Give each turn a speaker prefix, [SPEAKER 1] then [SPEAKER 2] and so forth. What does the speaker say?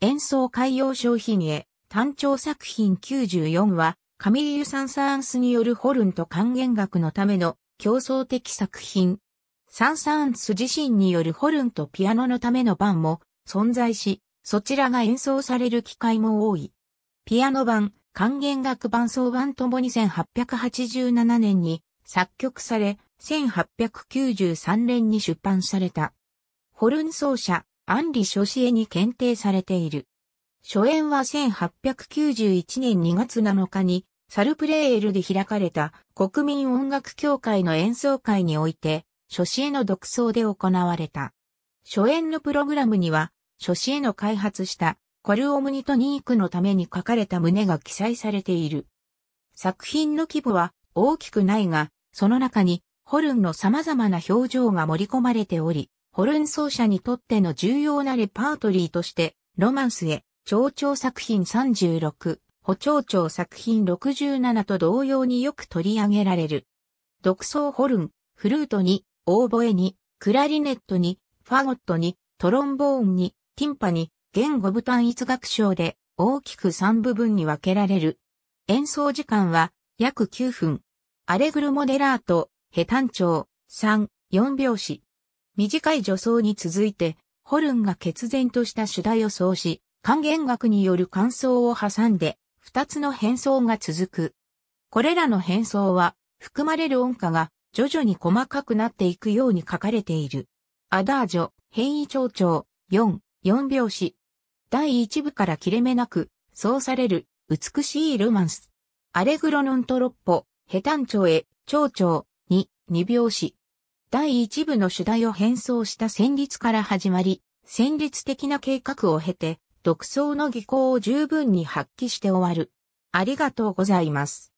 [SPEAKER 1] 演奏海洋商品へ、単調作品94は、カミーユ・サンサーンスによるホルンと還元楽のための競争的作品。サンサーンス自身によるホルンとピアノのための版も存在し、そちらが演奏される機会も多い。ピアノ版、還元楽伴奏版ともに1887年に作曲され、1893年に出版された。ホルン奏者、アリ・シ書シ絵に検定されている。初演は1891年2月7日に、サルプレーエルで開かれた国民音楽協会の演奏会において、書子絵の独奏で行われた。初演のプログラムには、書子絵の開発したコルオムニトニークのために書かれた旨が記載されている。作品の規模は大きくないが、その中にホルンの様々な表情が盛り込まれており、ホルン奏者にとっての重要なレパートリーとして、ロマンスへ、蝶々作品36、補聴々作品67と同様によく取り上げられる。独奏ホルン、フルートに、オーボエに、クラリネットに、ファゴットに、トロンボーンに、ティンパに、言語部単一楽章で大きく3部分に分けられる。演奏時間は約9分。アレグルモデラート、ヘタン調、3、4拍子。短い助走に続いて、ホルンが決然とした主題を奏し、還元楽による感想を挟んで、二つの変奏が続く。これらの変奏は、含まれる音歌が徐々に細かくなっていくように書かれている。アダージョ、変異蝶調、4、4拍子。第1部から切れ目なく、そうされる、美しいロマンス。アレグロノントロッポ、ヘタンチョへ、蝶調、2、2拍子。第一部の主題を変装した戦律から始まり、戦律的な計画を経て、独創の技巧を十分に発揮して終わる。ありがとうございます。